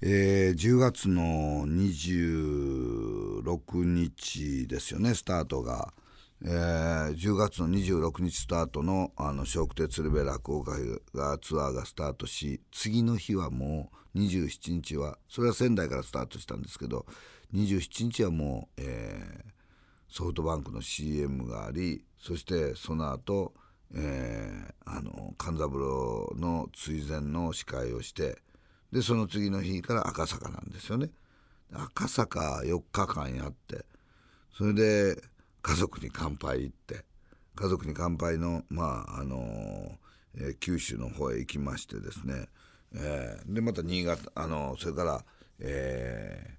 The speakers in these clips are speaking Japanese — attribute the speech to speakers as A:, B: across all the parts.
A: えー、10月の26日ですよねスタートが、えー、10月の26日スタートの「あの笑福亭鶴瓶落語会」がツアーがスタートし次の日はもう27日はそれは仙台からスタートしたんですけど27日はもう、えー、ソフトバンクの CM がありそしてその後、えー、あの勘三郎の追善の司会をして。でその次の日から赤坂なんですよね赤坂4日間やってそれで家族に乾杯行って家族に乾杯のまああのー、えー、九州の方へ行きましてですね、えー、でまた新潟あのそれから、え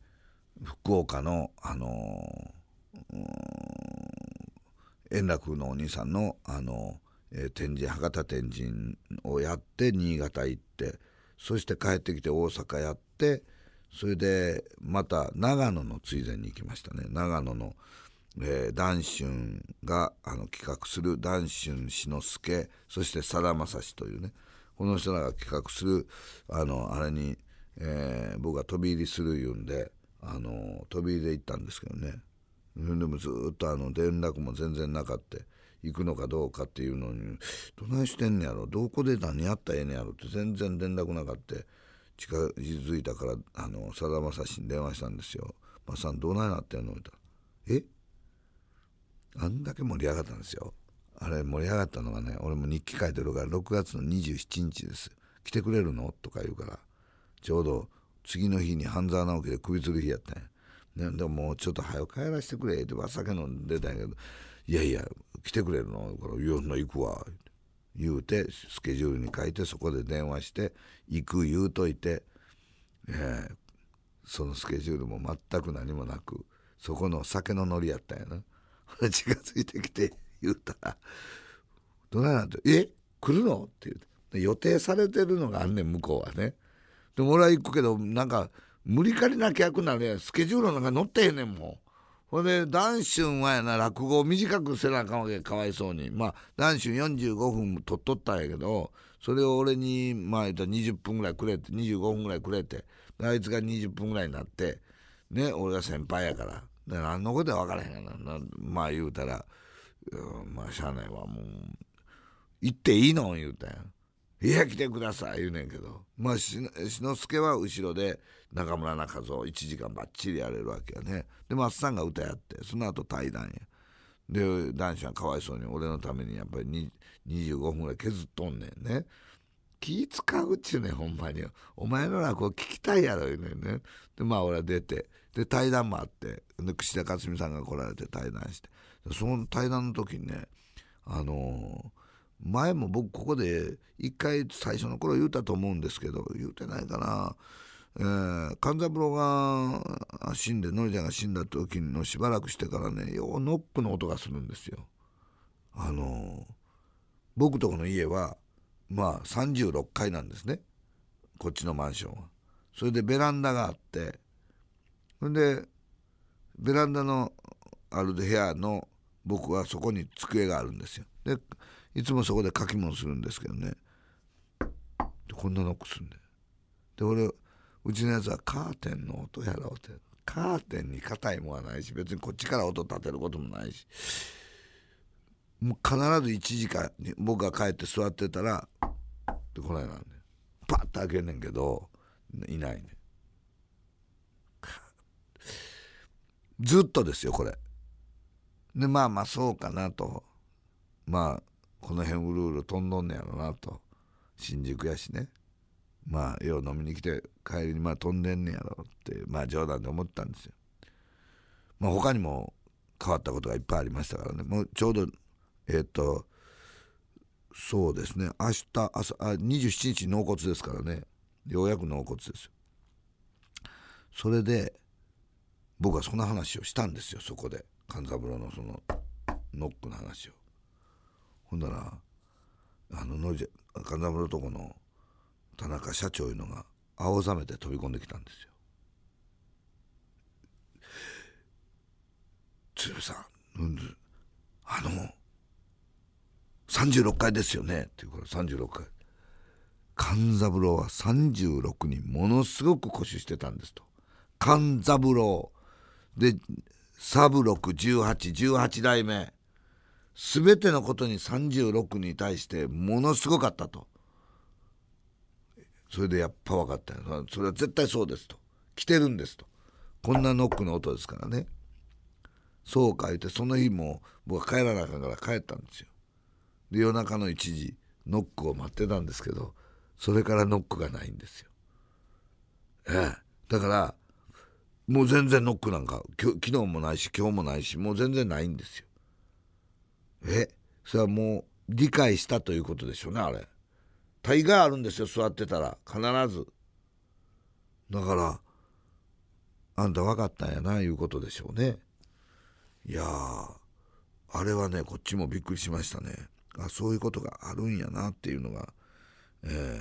A: 福岡のあの円楽のお兄さんのあの、え天神博多天神をやって新潟行ってそして帰ってきて大阪やってそれでまた長野のついでに行きましたね長野の、えー、ュンがあの企画するダン談春志の輔そしてさだまさしというねこの人らが企画するあのあれに、えー、僕が飛び入りする言うんであの飛び入りで行ったんですけどねでもずっとあの連絡も全然なかった。行くのかどうかっていうのにどないしてんねやろどこで何やったらええねやろって全然連絡なかった近づいたからあのさだまさしに電話したんですよ「まさんどないなってんの?」言ったら「えあんだけ盛り上がったんですよあれ盛り上がったのがね俺も日記書いてるから6月の27日です来てくれるの?」とか言うからちょうど次の日に半沢直樹で首吊る日やったんや。ね、でももうちょっと早く帰らせてくれってお酒飲んでたんやけどいやいや来てくれるの?」から「いや行くわ」言うてスケジュールに書いてそこで電話して「行く」言うといて、えー、そのスケジュールも全く何もなくそこの酒のノリやったんやな。近づいてきて言うたら「どないなんてえ来るの?」って言うて予定されてるのがあんねん向こうはね。でも俺は行くけどなんか無理かりな客なるやスケジュールなんか乗ってへんねんもん。ほんで、男春はやな、落語を短くせなあかんわけ、かわいそうに。まあ、男春45分取っとったんやけど、それを俺に、まあ言ったら20分ぐらいくれて、25分ぐらいくれて、あいつが20分ぐらいになって、ね、俺が先輩やから。何のことは分からへんやな。まあ言うたら、うん、まあしゃあないわ、もう、行っていいの言うたんや。「いや来てください」言うねんけどまあ志の輔は後ろで中村中蔵1時間ばっちりやれるわけやねで松さんが歌やってその後対談やで男子はかわいそうに俺のためにやっぱり25分ぐらい削っとんねんね気使うっちゅうねんほんまにお前の落語聞きたいやろ言うねんねでまあ俺は出てで対談もあってで串田克美さんが来られて対談してその対談の時にねあの前も僕ここで一回最初の頃言うたと思うんですけど、言うてないかな。えー、勘三郎が死んで、ノリちゃんが死んだ時のしばらくしてからね、ようノックの音がするんですよ。あのー、僕とこの家は、まあ36階なんですね。こっちのマンションは。それでベランダがあって、それで、ベランダのある部屋の僕はそこに机があるんですよ。で、いつもそこで書き物するんですけどねでこんなノックすんでで俺うちのやつはカーテンの音やろうってカーテンに硬いもんはないし別にこっちから音立てることもないしもう必ず1時間に僕が帰って座ってたらでこないなんでパッと開けんねんけどいないねずっとですよこれでまあまあそうかなとまあこの辺うるうる飛んどんねやろなと新宿やしねまあよう飲みに来て帰りにまあ飛んでんねやろってまあ冗談で思ったんですよ。まあ、他にも変わったことがいっぱいありましたからねもうちょうどえっ、ー、とそうですね明日朝あ27日納骨ですからねようやく納骨ですよ。それで僕はその話をしたんですよそこで勘三郎のそのノックの話を。ほんだらあののじ、金沢のとこの田中社長いうのが青ざめて飛び込んできたんですよ。鶴さん、うん、あの36階ですよね」って言うから36階勘三郎は36にものすごく固守してたんですと勘三郎で三六1818代目全てのことに36に対してものすごかったと。それでやっぱ分かったよ。それは絶対そうですと。来てるんですと。こんなノックの音ですからね。そうか言って、その日も僕は帰らなあかんから帰ったんですよ。で、夜中の1時、ノックを待ってたんですけど、それからノックがないんですよ。ええ。だから、もう全然ノックなんか、昨日もないし、今日もないし、もう全然ないんですよ。えそれはもう理解したということでしょうねあれ大概あるんですよ座ってたら必ずだからあんた分かったんやないうことでしょうねいやあれはねこっちもびっくりしましたねあそういうことがあるんやなっていうのがえー